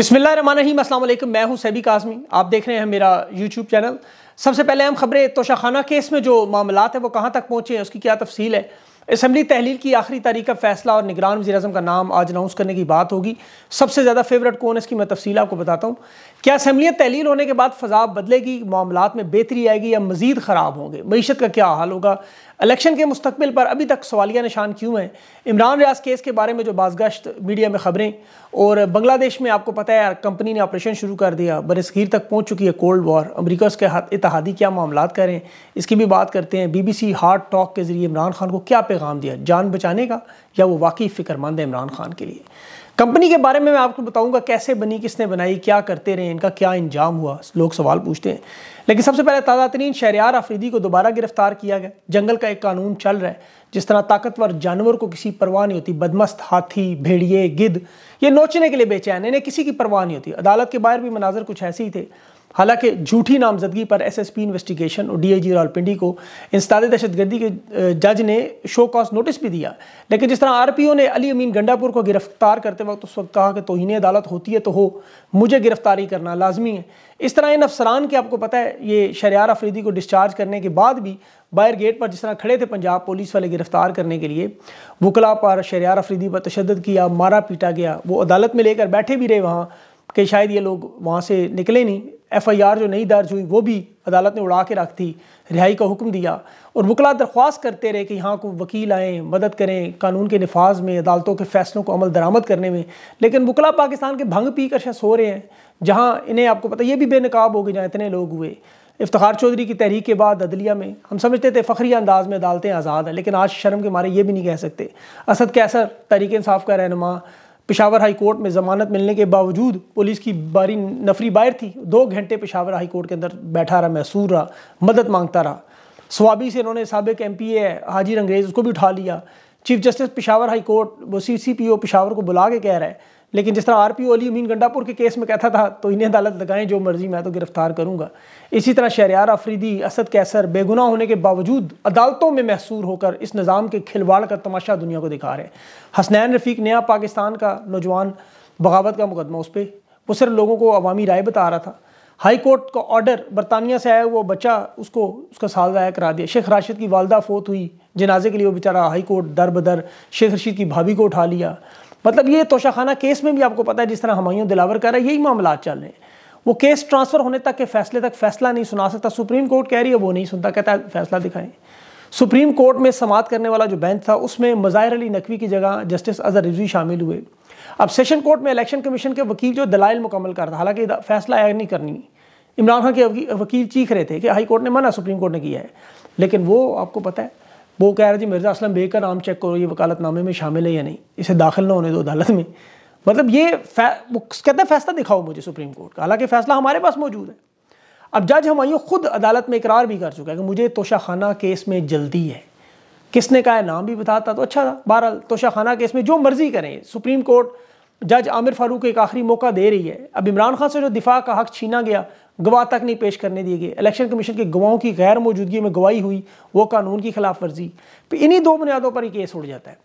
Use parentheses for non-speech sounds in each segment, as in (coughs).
बिस्मिल्लाम मैं हूं सैबी काजमी आप देख रहे हैं मेरा यूट्यूब चैनल सबसे पहले हम खबरें तोशाखाना केस में जो मामला है वो कहाँ तक पहुँचे हैं उसकी क्या तफसील है इसम्बली तहलील की आखिरी तारीख का फैसला और निगरान वजी अजम का नाम आज अनाउंस करने की बात होगी सबसे ज़्यादा फेवरेट कौन है इसकी मैं तफसील आपको बताता हूँ क्या असम्बलियाँ तहलील होने के बाद फजा बदलेगी मामला में बेहतरी आएगी या मजीद ख़राब होंगे मीशत का क्या हाल होगा इलेक्शन के मुस्तबिल पर अभी तक सवालिया निशान क्यों हैं इमरान रियाज केस के बारे में जो बाजगश्त मीडिया में खबरें और बांग्लादेश में आपको पता है कंपनी ने ऑपरेशन शुरू कर दिया बरसगीर तक पहुँच चुकी है कोल्ड वॉर अमरीका उसके इतिहादी क्या मामला करें इसकी भी बात करते हैं B B C hard talk के जरिए इमरान खान को क्या पैगाम दिया जान बचाने का या वो वाकई फ़िक्रमंद है इमरान खान के लिए कंपनी के बारे में मैं आपको बताऊंगा कैसे बनी किसने बनाई क्या करते रहे इनका क्या इंजाम हुआ लोग सवाल पूछते हैं लेकिन सबसे पहले ताज़ा तरीन शहरियार आफरीदी को दोबारा गिरफ्तार किया गया जंगल का एक कानून चल रहा है जिस तरह ताकतवर जानवर को किसी परवाह नहीं होती बदमस्त हाथी भेड़िए गिद्ध ये नोचने के लिए बेचैन इन्हें किसी की परवाह नहीं होती अदालत के बाहर भी मनाजर कुछ ऐसे ही थे हालांकि झूठी नामजदगी पर एसएसपी इन्वेस्टिगेशन और डीआईजी रावलपिंडी को इंसदाद दहशतगर्दी के जज ने शो कॉज नोटिस भी दिया लेकिन जिस तरह आरपीओ ने अली अमीन गंडापुर को गिरफ्तार करते वक्त उस वक्त कहा कि तोहन अदालत होती है तो हो मुझे गिरफ्तारी करना लाजमी है इस तरह इन अफसरान के आपको पता है ये शरियार अफरीदी को डिस्चार्ज करने के बाद भी बायर गेट पर जिस तरह खड़े थे पंजाब पुलिस वाले गिरफ्तार करने के लिए वकला पर शरियार अफरीदी पर तशद किया मारा पीटा गया वो अदालत में लेकर बैठे भी रहे वहाँ कि शायद ये लोग वहाँ से निकले नहीं एफआईआर जो नहीं दर्ज हुई वो भी अदालत ने उड़ा के रख दी रिहाई का हुक्म दिया और वकला दरख्वास्त करते रहे कि यहाँ को वकील आएँ मदद करें कानून के नफाज में अदालतों के फैसलों को अमल दरामद करने में लेकिन वकला पाकिस्तान के भंग पी कर शस हो रहे हैं जहाँ इन्हें आपको पता ये भी बेनकाब हो गए जहाँ इतने लोग हुए इफ्तार चौधरी की तहरीक के बाद अदलिया में हम समझते थे फ़खरी अंदाज में अदालतें आज़ाद हैं लेकिन आज शर्म के मारे ये भी नहीं कह सकते असद कैसर तहरीक इंसाफ का रहनमा पिशावर हाई कोर्ट में ज़मानत मिलने के बावजूद पुलिस की बारी नफरी बाहर थी दो घंटे पिशावर हाई कोर्ट के अंदर बैठा रहा मैसूर रहा मदद मांगता रहा स्वाबी से इन्होंने सबक एम पी ए हाजिर अंग्रेज़ उसको भी उठा लिया chief justice Peshawar high court वो C C P O Peshawar को बुला के कह रहा है लेकिन जिस तरह आर पी ओली अमीन गंडापुर के केस में कहता था तो इन्हें अदालत लगाएं जो मर्जी मैं तो गिरफ्तार करूंगा इसी तरह शहरियार अफरीदी असद कैसर बेगुनाह होने के बावजूद अदालतों में महसूर होकर इस निज़ाम के खिलवाड़ का तमाशा दुनिया को दिखा रहे हसनैन रफ़ीक नया पाकिस्तान का नौजवान बगावत का मुकदमा उस पर वो सिर्फ लोगों को अवामी राय बता रहा था हाई कोर्ट का ऑर्डर बरतानिया से आया वो बच्चा उसको उसका साल ज़ाया करा दिया शेख राशिद की वालदा फोत हुई जनाजे के लिए वो बेचारा हाई कोर्ट दर बदर शेख रशीद की भाभी को उठा लिया मतलब ये तोशाखाना केस में भी आपको पता है जिस तरह हमायूं दिलावर कह रहा है यही मामला चल रहे हैं वो केस ट्रांसफ़र होने तक के फैसले तक फैसला नहीं सुना सकता सुप्रीम कोर्ट कह रही है वो नहीं सुनता कहता है फैसला दिखाएं सुप्रीम कोर्ट में समात करने वाला जो बेंच था उसमें मज़ाहिर अली नकवी की जगह जस्टिस अजहर रिजवी शामिल हुए अब सेशन कोर्ट में इलेक्शन कमीशन के वकील जो दलाइल मुकम्मल कर रहा हालांकि फैसला आया नहीं करनी इमरान खान के वकील चीख रहे थे कि हाई कोर्ट ने माना सुप्रीम कोर्ट ने किया है लेकिन वो आपको पता है वो कह रहे जी मिर्ज़ा असलम बेकर का नाम चेक करो ये वकालतनामे में शामिल है या नहीं इसे दाखिल ना होने दो अदालत में मतलब ये कहते हैं फैसला दिखाओ मुझे सुप्रीम कोर्ट का हालांकि फ़ैसला हमारे पास मौजूद है अब जज आइए ख़ुद अदालत में इकरार भी कर चुका है कि मुझे तोशाखाना केस में जल्दी है किसने कहा है नाम भी बताता तो अच्छा था बहरहाल तोशाखाना केस में जो मर्ज़ी करें सुप्रीम कोर्ट जज आमिर फारूक को एक आखिरी मौका दे रही है अब इमरान खान से जो दिफा का हक छीना गया गवाह तक नहीं पेश करने दिए गए इलेक्शन कमीशन के गवाहों की गैर मौजूदगी में गवाही हुई वो कानून की खिलाफ वर्जी तो इन्हीं दो बुनियादों पर ही केस उड़ जाता है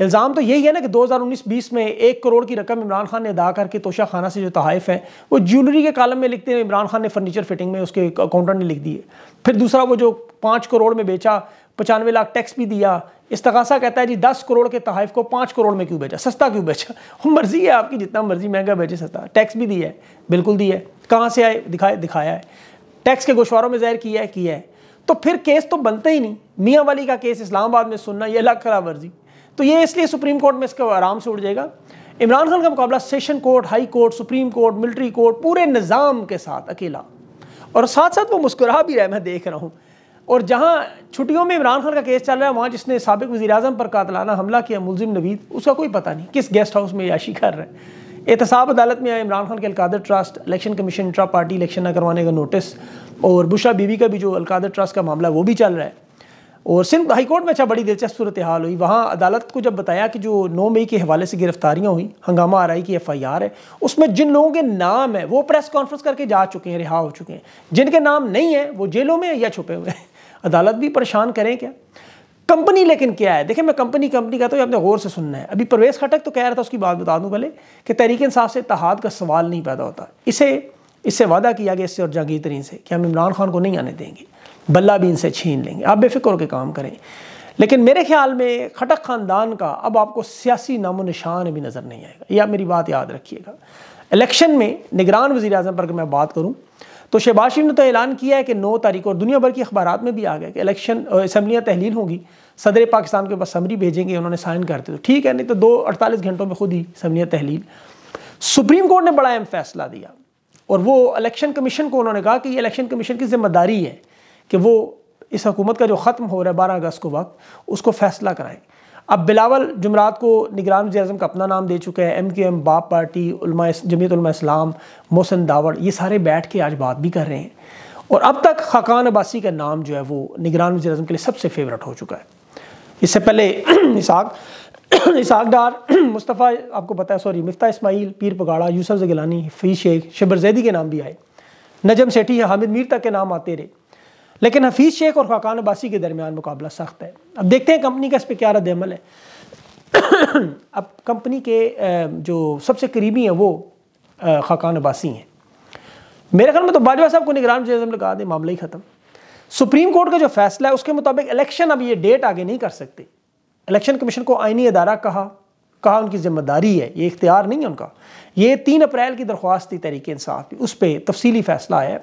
इल्ज़ाम तो यही है ना कि 2019-20 में एक करोड़ की रकम इमरान खान ने अदा करके तोशा खाना से जो तहफ़ है वो ज्वेलरी के कालम में लिखते हैं इमरान खान ने फर्नीचर फिटिंग में उसके अकाउंटेंट ने लिख दिए फिर दूसरा वो जो पाँच करोड़ में बेचा पचानवे लाख टैक्स भी दिया इस्तगासा कहता है जी दस करोड़ के तहफ़ को पाँच करोड़ में क्यों बेचा सस्ता क्यों बेचा (laughs) मर्ज़ी है आपकी जितना मर्ज़ी महंगा बेचे सस्ता टैक्स भी दिया है बिल्कुल दिया है कहाँ से आए दिखाया दिखाया है टैक्स के गोशवारों में ज़ाहिर किया है किया है तो फिर केस तो बनते ही नहीं मियाँ वाली का केस इस्लामाबाद में सुनना यह अलग खराब वर्जी तो ये इसलिए सुप्रीम कोर्ट में इसका आराम से उड़ जाएगा इमरान खान का मुकाबला session court high court supreme court military court पूरे निज़ाम के साथ अकेला और साथ साथ वो मुस्कुरा भी रहा है मैं देख रहा हूँ और जहाँ छुट्टियों में इमरान खान का केस चल रहा है वहाँ जिसने सबक वजी अजम पर कातलाना हमला किया मुलिम नवीद उसका कोई पता नहीं किस गेस्ट हाउस में याशी कर रहे है एहतसाब अदालत में आया इमरान खान के Al-Qadir trust election commission intra party election न करवाने का नोटिस और बुशा बीबी का भी जो अलकादर ट्रस्ट का मामला है वो भी चल रहा है और सिंध हाईकोर्ट में अच्छा बड़ी दिलचस्प सूरत हाल हुई वहाँ अदालत को जब बताया कि जो नौ मई के हवाले से गिरफ्तारियाँ हुई हंगामा आरई की एफ आई आर है उसमें जिन लोगों के नाम है वो प्रेस कॉन्फ्रेंस करके जा चुके हैं रिहा हो चुके हैं जिनके नाम नहीं है वो जेलों में या छुपे हुए हैं अदालत भी परेशान करें क्या कंपनी लेकिन क्या है देखिए मैं कंपनी कंपनी कहता हूँ तो आपने गौर से सुनना है अभी परवेज खटक तो कह रहा था उसकी बात बता दूँ पहले कि तहरीक इंसाफ से इतिहाद का सवाल नहीं पैदा होता इसे इससे वादा किया गया इससे और जहांगीर तरीन से कि हम इमरान खान को नहीं आने देंगे बल्ला भी इनसे छीन लेंगे आप बेफिक्र होकर काम करें लेकिन मेरे ख्याल में खटक ख़ानदान का अब आपको सियासी नामो निशान भी नज़र नहीं आएगा ये आप मेरी बात याद रखिएगा इलेक्शन में निगरान वजी अजम पर अगर मैं बात करूँ तो शहबाज शरीफ ने तो ऐलान किया है कि नौ तारीख और दुनिया भर की अखबार में भी आ गया कि इलेक्शन असम्बलियाँ तहलील होंगी सदर पाकिस्तान के पास समरी भेजेंगे उन्होंने साइन करते तो ठीक है नहीं तो दो अड़तालीस घंटों में खुद ही असम्बलियाँ तहलील सुप्रीम कोर्ट ने बड़ा अहम फैसला दिया और वो इलेक्शन कमीशन को उन्होंने कहा कि ये इलेक्शन कमीशन की जिम्मेदारी है कि वो इस हकूमत का जो ख़त्म हो रहा है बारह अगस्त को वक्त उसको फैसला कराएं अब बिलावल जुमरात को निगरान वजी अजम का अपना नाम दे चुके हैं M Q M BAP party Jamiat-Ulema Islam Mohsin Dawar ये सारे बैठ के आज बात भी कर रहे हैं और अब तक खाकान अब्बासी का नाम जो है वो निगरान वजी अजम के लिए सबसे फेवरेट हो चुका है इससे पहले (clears throat) इसाक (clears throat) इसाक डार (clears throat) मुस्तफ़ा आपको पता है सॉरी मफ्ता इसमाइल पीर पगाड़ा यूसफ जगिलानी फी शेख शबर जैदी के नाम भी आए नजम सेठी या हामिद मीर तक के नाम आते रहे लेकिन हफीज़ शेख और खाकान अब्बासी के दरमियान मुकाबला सख्त है अब देखते हैं कंपनी का इस पर क्या रद्दमल है (coughs) अब कंपनी के जो सबसे करीबी हैं वो खाकान अब्बासी हैं मेरे ख्याल में तो बाजवा साहब को निगरान वजी लगा दें मामला ही ख़त्म सुप्रीम कोर्ट का जो फैसला है उसके मुताबिक इलेक्शन अब ये डेट आगे नहीं कर सकते इलेक्शन कमीशन को आइनी अदारा कहा कहा उनकी जिम्मेदारी है ये इख्तियार नहीं है उनका ये तीन अप्रैल की दरख्वास्त थी तहरीक इंसाफ की उस पर तफसीली फैसला आया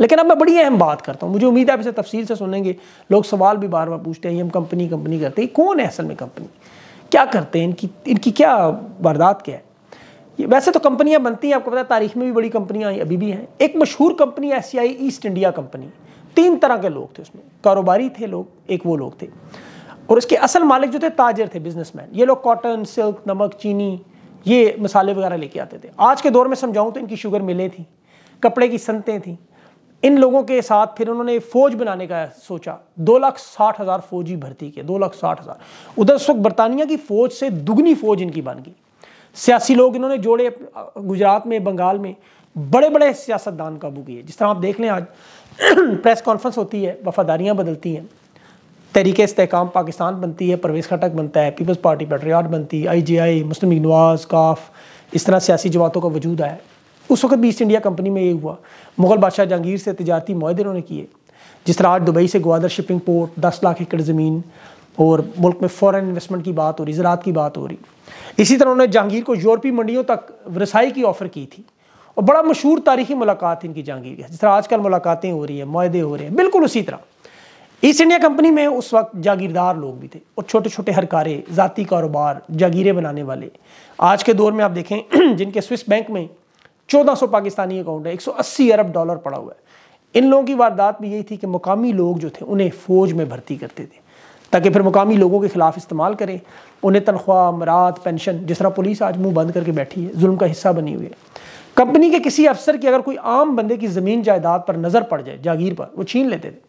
लेकिन अब मैं बड़ी अहम बात करता हूँ मुझे उम्मीद है आप इसे तफसील से सुनेंगे लोग सवाल भी बार बार पूछते हैं ये हम कंपनी कंपनी करते हैं कौन है असल में कंपनी क्या करते हैं इनकी इनकी क्या वारदात क्या है ये वैसे तो कंपनियाँ बनती हैं आपको पता है तारीख में भी बड़ी कंपनियाँ आई अभी भी हैं एक मशहूर कंपनी ऐसी आई ईस्ट इंडिया कंपनी तीन तरह के लोग थे उसमें कारोबारी थे लोग एक वो लोग थे और इसके असल मालिक जो थे ताजर थे बिजनेसमैन ये लोग कॉटन सिल्क नमक चीनी ये मसाले वगैरह लेके आते थे आज के दौर में समझाऊँ तो इनकी शुगर मिलें थी कपड़े की संतें थी इन लोगों के साथ फिर उन्होंने फौज बनाने का सोचा दो लाख साठ हज़ार फौजी भर्ती किए दो लाख साठ हज़ार उधर उस वक्त बरतानिया की फ़ौज से दुगनी फ़ौज इनकी बन गई सियासी लोग इन्होंने जोड़े गुजरात में बंगाल में बड़े बड़े सियासतदान काबू किए जिस तरह आप देख लें आज (clears throat) प्रेस कॉन्फ्रेंस होती है वफादारियाँ बदलती हैं तहरीक इसकाम पाकिस्तान बनती है परवेज खटक बनता है पीपल्स पार्टी पेट्रियाट बनती है आई जी आई मुस्लिम नवाज काफ इस तरह सियासी जमातों का वजूद आया उस वक्त भी ईस्ट इंडिया कंपनी में ये हुआ मुगल बादशाह जहांगीर से तजारती माहदे उन्होंने किए जिस तरह आज दुबई से ग्वादर शिपिंग पोर्ट दस लाख एकड़ ज़मीन और मुल्क में फॉरेन इन्वेस्टमेंट की बात हो रही ज़रात की बात हो रही इसी तरह उन्होंने जहांगीर को यूरोपीय मंडियों तक रसाई की ऑफ़र की थी और बड़ा मशहूर तारीखी मुलाकात इनकी जहांगीर जिस तरह आजकल मुलाकातें हो रही हैं माहदे हो रहे हैं बिल्कुल उसी तरह ईस्ट इंडिया कंपनी में उस वक्त जागीरदार लोग भी थे और छोटे छोटे हरकारे ज़ाती कारोबार जागीरें बनाने वाले आज के दौर में आप देखें (clears throat) जिनके स्विस बैंक में 1400 पाकिस्तानी अकाउंट है 180 अरब डॉलर पड़ा हुआ है इन लोगों की वारदात भी यही थी कि मुकामी लोग जो थे उन्हें फ़ौज में भर्ती करते थे ताकि फिर मुकामी लोगों के ख़िलाफ़ इस्तेमाल करें उन्हें तनख्वाह अमरात पेंशन जिस तरह पुलिस आज मुंह बंद करके बैठी है जुल्म का हिस्सा बनी हुई है कंपनी के किसी अफसर की अगर कोई आम बंदे की ज़मीन जायदाद पर नज़र पड़ जाए जागीर पर वो छीन लेते थे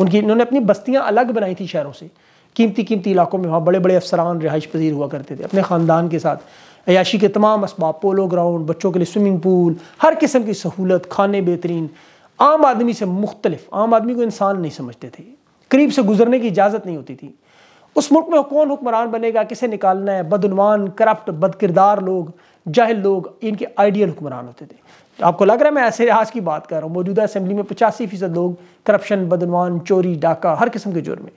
उनकी इन्होंने अपनी बस्तियाँ अलग बनाई थी शहरों से कीमती कीमती इलाकों में वहाँ बड़े बड़े अफसरान रिहाइश पजीर हुआ करते थे अपने ख़ानदान के साथ अयाशी के तमाम इसबाब पोलो ग्राउंड बच्चों के लिए स्विमिंग पूल हर किस्म की सहूलत खाने बेहतरीन आम आदमी से मुख्तलिफ आम आदमी को इंसान नहीं समझते थे करीब से गुजरने की इजाज़त नहीं होती थी उस मुल्क में कौन हुक्मरान बनेगा किसे निकालना है बदनवान करप्ट बदकिरदार लोग जाहिल लोग इनके आइडियल हुक्मरान होते थे आपको लग रहा है मैं ऐसे लिहाज की बात कर रहा हूँ मौजूदा असम्बली में पचासी फीसद लोग करप्शन बदनवान चोरी डाका हर किस्म के जुर्म में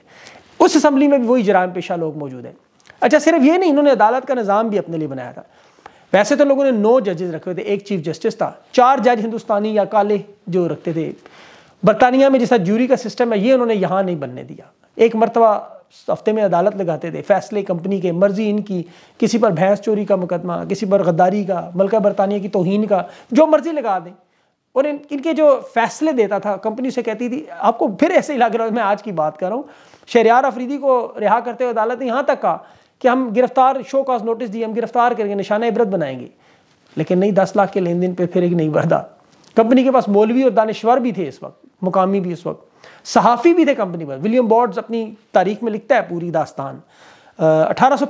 उस असम्बली में भी वही जराम पेशा लोग मौजूद हैं अच्छा सिर्फ ये नहीं इन्होंने अदालत का निज़ाम भी अपने लिए बनाया था वैसे तो लोगों ने नौ जजेस रखे थे एक चीफ जस्टिस था चार जज हिंदुस्तानी या काले जो रखते थे बरतानिया में जैसा जूरी का सिस्टम है ये उन्होंने यहाँ नहीं बनने दिया एक मरतबा हफ्ते में अदालत लगाते थे फैसले कंपनी के मर्जी इनकी किसी पर भैंस चोरी का मुकदमा किसी पर गद्दारी का मलका बरतानिया की तोहन का जो मर्जी लगा दें और इन इनके जो फैसले देता था कंपनी से कहती थी आपको फिर ऐसे ही मैं आज की बात कर रहा हूँ शहरियार अफरीदी को रिहा करते हुए अदालत ने यहाँ तक कहा कि हम गिरफ्तार शो काज नोटिस दिए हम गिरफ्तार करेंगे निशाना इबरत बनाएंगे लेकिन नहीं दस लाख के लेन देन पर फिर एक नहीं बढ़ा कंपनी के पास मौलवी और दानश्वर भी थे इस वक्त मुकामी भी इस वक्त सहाफ़ी भी थे कंपनी पर विलियम बॉर्ड्स अपनी तारीख में लिखता है पूरी दास्तान अठारह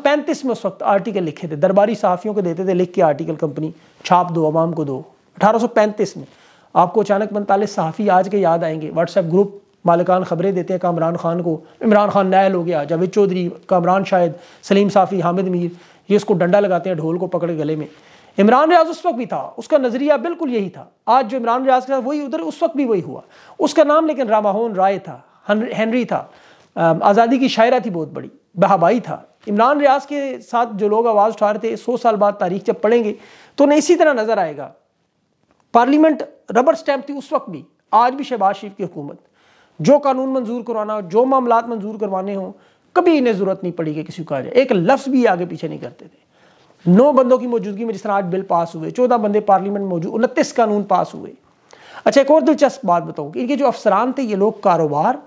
में उस वक्त आर्टिकल लिखे थे दरबारी सहाफ़ियों को देते थे लिख के आर्टिकल कंपनी छाप दो अवाम को दो पैंतीस में आपको अचानक पैंतालीस सहाफ़ी आज के याद आएंगे व्हाट्सएप ग्रुप मालिकान खबरें देते हैं कामरान खान को इमरान खान नायल हो गया जावेद चौधरी कामरान शाहिद सलीम साफ़ी हामिद मीर ये इसको डंडा लगाते हैं ढोल को पकड़ गले में इमरान रियाज उस वक्त भी था उसका नज़रिया बिल्कुल यही था आज जो इमरान रियाज के साथ वही उधर उस वक्त भी वही हुआ उसका नाम लेकिन रामाहोन राय था हेनरी था आज़ादी की शायरा थी बहुत बड़ी बहाबाई था इमरान रियाज के साथ जो लोग आवाज़ उठा रहे थे सौ साल बाद तारीख जब पढ़ेंगे तो उन्हें इसी तरह नज़र आएगा पार्लियामेंट रबर स्टैम्प थी उस वक्त भी आज भी शहबाज शरीफ की हुकूमत जो कानून मंजूर करवाना हो जो मामला मंजूर करवाने हों कभी इन्हें ज़रूरत नहीं पड़ी कि किसी को आ जाए एक लफ्ज़ भी आगे पीछे नहीं करते थे नौ बंदों की मौजूदगी में जिस तरह आज बिल पास हुए चौदह बंदे पार्लियामेंट में मौजूद उनतीस कानून पास हुए अच्छा एक और दिलचस्प बात बताऊँ इनके जो अफसरान थे ये लोग कारोबार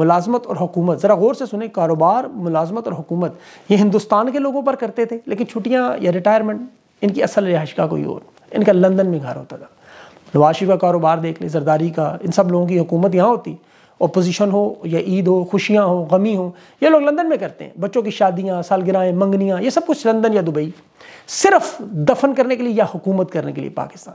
मुलाजमत और हुकूमत ज़रा गौर से सुने कारोबार मुलाजमत और हुकूमत ये हिंदुस्तान के लोगों पर करते थे लेकिन छुट्टियाँ या रिटायरमेंट इनकी असल का कोई और इनका लंदन में घर होता था नवाशी का कारोबार देख लें जरदारी का इन सब लोगों की हुकूमत यहाँ होती अपोजिशन हो या ईद हो खुशियाँ हो गमी हो ये लोग लंदन में करते हैं बच्चों की शादियाँ सालगिरह मंगनियाँ ये सब कुछ लंदन या दुबई सिर्फ दफन करने के लिए या हुकूमत करने के लिए पाकिस्तान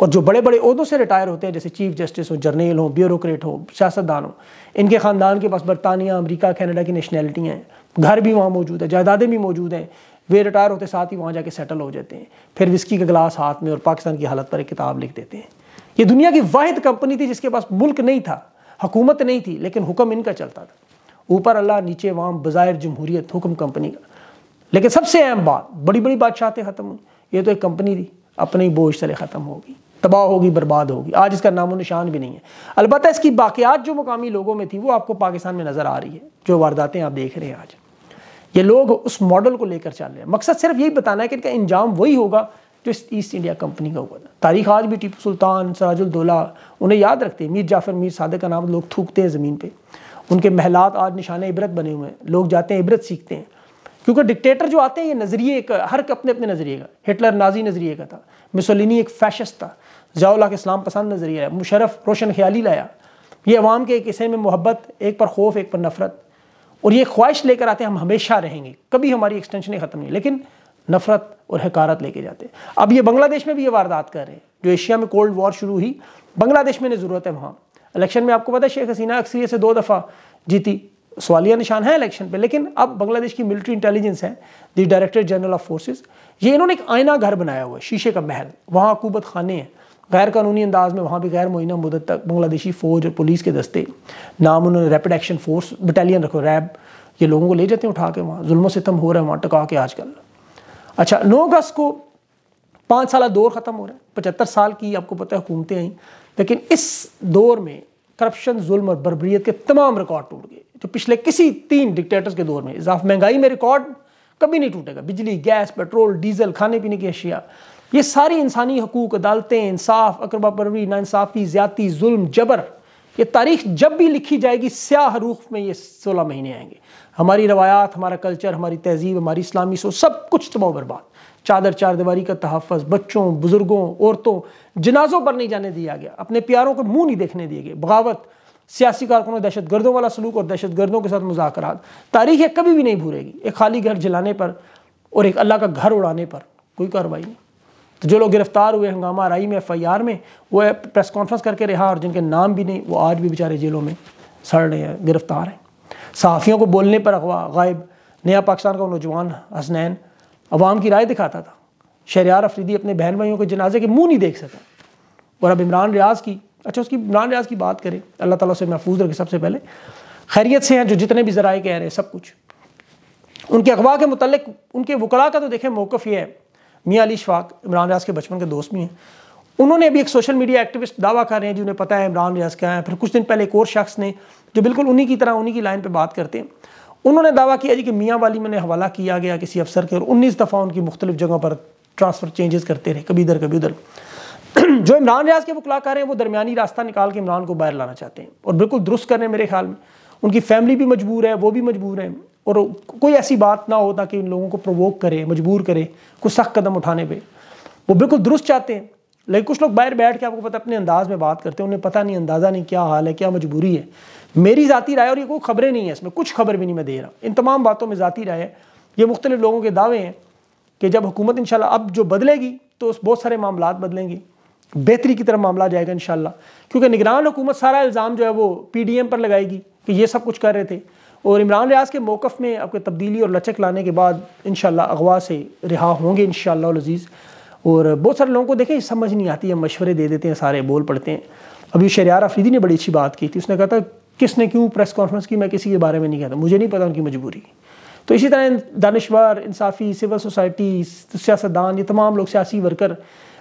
और जो बड़े बड़े अहदों से रिटायर होते हैं जैसे चीफ जस्टिस हो जर्नेल हो ब्यूरोक्रेट हो सियासतदान हो इनके ख़ानदान के पास बरतानिया अमरीका कैनेडा की नेशनैलिटियाँ हैं घर भी वहाँ मौजूद है जायदादें भी मौजूद हैं वे रिटायर होते साथ ही वहाँ जाके सेटल हो जाते हैं फिर विस्की का गिलास हाथ में और पाकिस्तान की हालत पर एक किताब लिख देते हैं ये दुनिया की वाहिद कंपनी थी जिसके पास मुल्क नहीं था हकूमत नहीं थी लेकिन हुक्म इनका चलता था ऊपर अल्लाह नीचे वाम बज़ाहिर जमहूरियत हुक्म कंपनी का लेकिन सबसे अहम बात बड़ी बड़ी बादशाहतें ख़त्म हुई ये तो एक कंपनी थी अपने ही बोझ तले ख़त्म होगी तबाह होगी बर्बाद होगी आज इसका नामो निशान भी नहीं है अलबत्त इसकी बाक़ियात जो मुकामी लोगों में थी वो आपको पाकिस्तान में नज़र आ रही है जो वारदातें आप देख रहे हैं आज ये लोग उस मॉडल को लेकर चल रहे हैं मकसद सिर्फ यही बताना है कि इनका इंजाम वही होगा जो ईस्ट इंडिया कंपनी का हुआ था तारीख आज भी टीपू सुल्तान सराजुलदौला उन्हें याद रखते हैं मीर जाफर मीर सादे का नाम लोग थूकते हैं ज़मीन पर उनके महलात आज निशान इबरत बने हुए हैं लोग जाते हैं इबरत सीखते हैं क्योंकि डिक्टेटर जो आते हैं ये नज़रिए का हर अपने अपने नज़रिए का हिटलर नाजी नज़रिए का था मिसोलिनी एक फैशस था जयाल्ला के इस्लाम पसंद नज़रिया मुशरफ रोशन ख्याली लाया ये अवाम के एक हिस्से में मोहब्बत एक पर खौफ एक पर नफ़रत और ये ख्वाहिश लेकर आते हैं हम हमेशा रहेंगे कभी हमारी एक्सटेंशन ख़त्म नहीं लेकिन नफ़रत और हकारत लेके जाते अब ये बांग्लादेश में भी ये वारदात कर रहे हैं जो एशिया में कोल्ड वॉर शुरू हुई बांग्लादेश में ज़रूरत है वहाँ इलेक्शन में आपको पता है शेख हसीना अक्सरियत से दो दफ़ा जीती सवालिया निशान है इलेक्शन पे लेकिन अब बांग्लादेश की मिलिट्री इंटेलिजेंस है the director general of forces ये इन्होंने एक आयना घर बनाया हुआ है शीशे का महल वहाँ हकूबत खाने हैं गैर कानूनी अंदाज में वहाँ भी गैर मुइना मुदत तक बांग्लादेशी फौज और पुलिस के दस्ते नाम उन्होंने रैपिड एक्शन फोर्स बटालियन रखो रैब ये लोगों को ले जाते हैं उठा के वहाँ जुल्म सितम हो रहा है वहाँ टका के आजकल अच्छा नौ अगस्त को पाँच साल दौर ख़त्म हो रहा है पचहत्तर साल की आपको पता है हुकूमतें आई लेकिन इस दौर में करप्शन जुल्म और बरबरीत के तमाम रिकॉर्ड टूट गए जो पिछले किसी तीन डिक्टेटर्स के दौर में इजाफ महंगाई में रिकॉर्ड कभी नहीं टूटेगा बिजली गैस पेट्रोल डीजल खाने पीने की अशिया ये सारी इंसानी हकूक अदालतें इंसाफ अकरबा परवरी नासाफ़ी ज्याती जुल्म जबर ये तारीख जब भी लिखी जाएगी स्याह रूख में ये सोलह महीने आएंगे हमारी रवायात हमारा कल्चर हमारी तहजीब हमारी इस्लामी सो सब कुछ तबाह बर्बाद चादर चार दीवारी का तहफ़ बच्चों बुज़ुर्गों औरतों जनाजों पर नहीं जाने दिया गया अपने प्यारों को मुंह नहीं देखने दिए गए बगावत सियासी कारकुनों दहशत गर्दों वाला सलूक और दहशत गर्दों के साथ मुजाकर तारीख कभी भी नहीं भूलेगी एक खाली घर जलाने पर और एक अल्लाह का घर उड़ाने पर कोई कार्रवाई नहीं तो जो लोग गिरफ्तार हुए हंगामा राई में एफ आई आर में वो प्रेस कॉन्फ्रेंस करके रिहा और जिनके नाम भी नहीं वो आज भी बेचारे जेलों में सड़ रहे हैं गिरफ्तार हैं सहाफ़ियों को बोलने पर अगवा गायब नया पाकिस्तान का नौजवान हसनैन अवाम की राय दिखाता था शहरियार अफरीदी अपने बहन भाइयों के जनाजे के मुंह नहीं देख सका और अब इमरान रियाज की अच्छा उसकी इमरान रियाज की बात करें अल्लाह ताला से महफूज रखे सबसे पहले खैरियत से हैं जो जितने भी जराए कह रहे हैं सब कुछ उनके अगवा के मतलब उनके वकला का तो देखें मौक़ ये है मियाँ अली शफाक इमरान रियाज के बचपन के दोस्त भी हैं उन्होंने अभी एक सोशल मीडिया एक्टिविस्ट दावा कर रहे हैं जिन्हें पता है इमरान रियाज क्या है फिर कुछ दिन पहले एक और शख्स ने जो बिल्कुल उन्हीं की तरह उन्हीं की लाइन पर बात करते हैं उन्होंने दावा किया जी कि मियाँ वाली मैंने हवाला किया गया किसी अफसर के और उन्नीस दफ़ा उनकी मुख्तलिफ जगहों पर ट्रांसफ़र चेंजेस करते रहे कभी इधर कभी उधर (clears throat) जो इमरान रियाज के वो कलाकार हैं वो दरमियानी रास्ता निकाल के इमरान को बाहर लाना चाहते हैं और बिल्कुल दुरुस्त करें मेरे ख्याल में उनकी फैमिली भी मजबूर है वो भी मजबूर हैं और कोई ऐसी बात ना हो ताकि उन लोगों को प्रवोक करे मजबूर करे कुछ सख्त कदम उठाने पे वो बिल्कुल दुरुस्त चाहते हैं लेकिन कुछ लोग बाहर बैठ के आपको पता अपने अंदाज में बात करते हैं उन्हें पता नहीं अंदाज़ा नहीं क्या हाल है क्या मजबूरी है मेरी ज़ाती राय और ये कोई खबरें नहीं है इसमें कुछ खबर भी नहीं मैं दे रहा इन तमाम बातों में ज़ाती राय है ये मुख्तलिफ लोगों के दावे हैं कि जब हुकूमत इन अब जो बदलेगी तो बहुत सारे मामला बदलेंगे बेहतरी की तरफ मामला जाएगा इन क्योंकि निगरान हुकूमत सारा इल्ज़ाम जो है वो पी डी एम पर लगाएगी कि ये सब कुछ कर रहे थे और इमरान रियाज के मौक़ में आपके तब्दीली और लचक लाने के बाद इन अगवा से रिहा होंगे इन लजीज़ और बहुत सारे लोगों को देखें समझ नहीं आती है मशवरे दे देते हैं सारे बोल पड़ते हैं अभी शरियार अफरीदी ने बड़ी अच्छी बात की थी उसने कहा था किसने क्यों प्रेस कॉन्फ्रेंस की मैं किसी के बारे में नहीं कहता मुझे नहीं पता उनकी मजबूरी तो इसी तरह दानश्वर इंसाफी सिविल सोसाइटी सियासतदान ये तमाम लोग सियासी वर्कर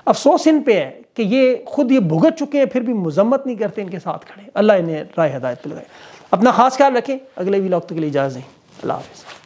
अफसोस इन पे है कि ये खुद ये भुगत चुके हैं फिर भी मजम्मत नहीं करते इनके साथ खड़े अल्लाह इन्हें राय हदायत पर लगाए अपना खास ख्याल रखें अगले भी तक के लिए इजाज़त दें अल्लाह हाफिज़